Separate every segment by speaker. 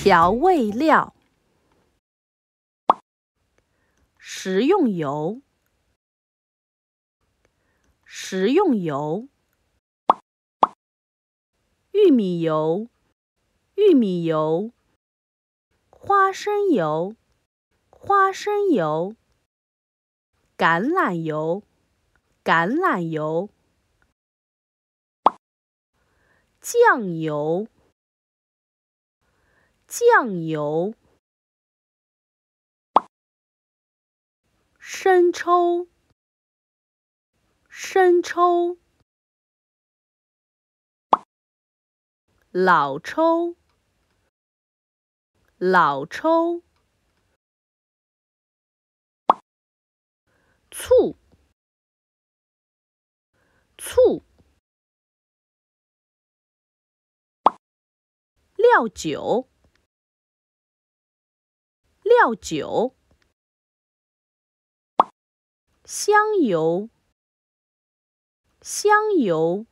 Speaker 1: 调味料，食用油，食用油，玉米油，玉米油，花生油，花生油，橄榄油，橄榄油，
Speaker 2: 酱油。酱油，生抽，生抽，老抽，老抽，醋，醋，料酒。料酒、香油、香油、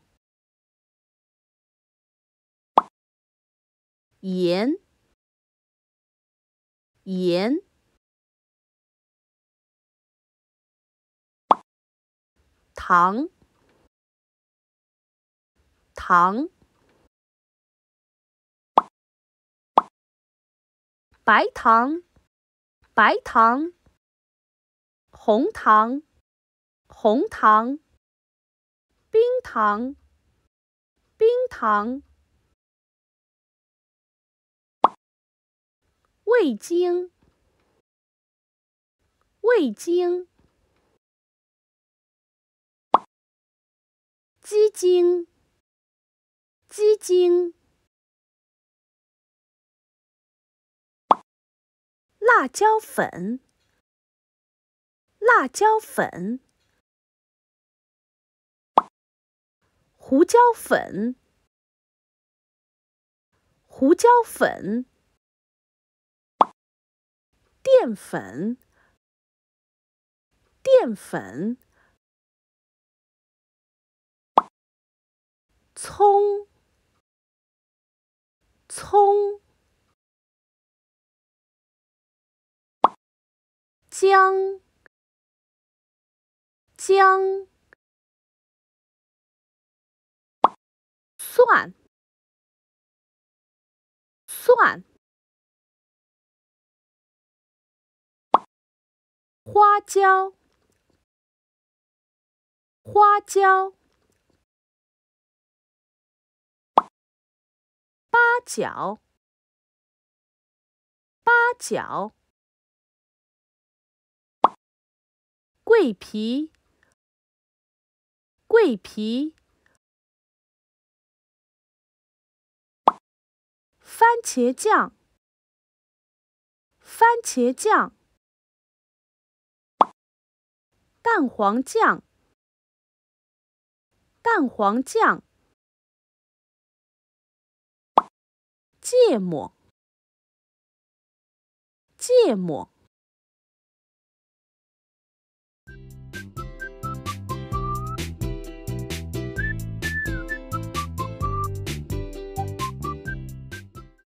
Speaker 2: 盐、盐、糖、糖、白糖。白糖、红糖、红糖、冰糖、冰糖、味精、味精、鸡精、鸡精。辣椒粉，辣椒粉，胡椒粉，胡椒粉，淀粉，淀粉，葱，葱。姜、姜、蒜、蒜、花椒、花椒、八角、八角。桂皮，桂皮，番茄酱，番茄酱，蛋黄酱，蛋黄酱，芥末，芥末。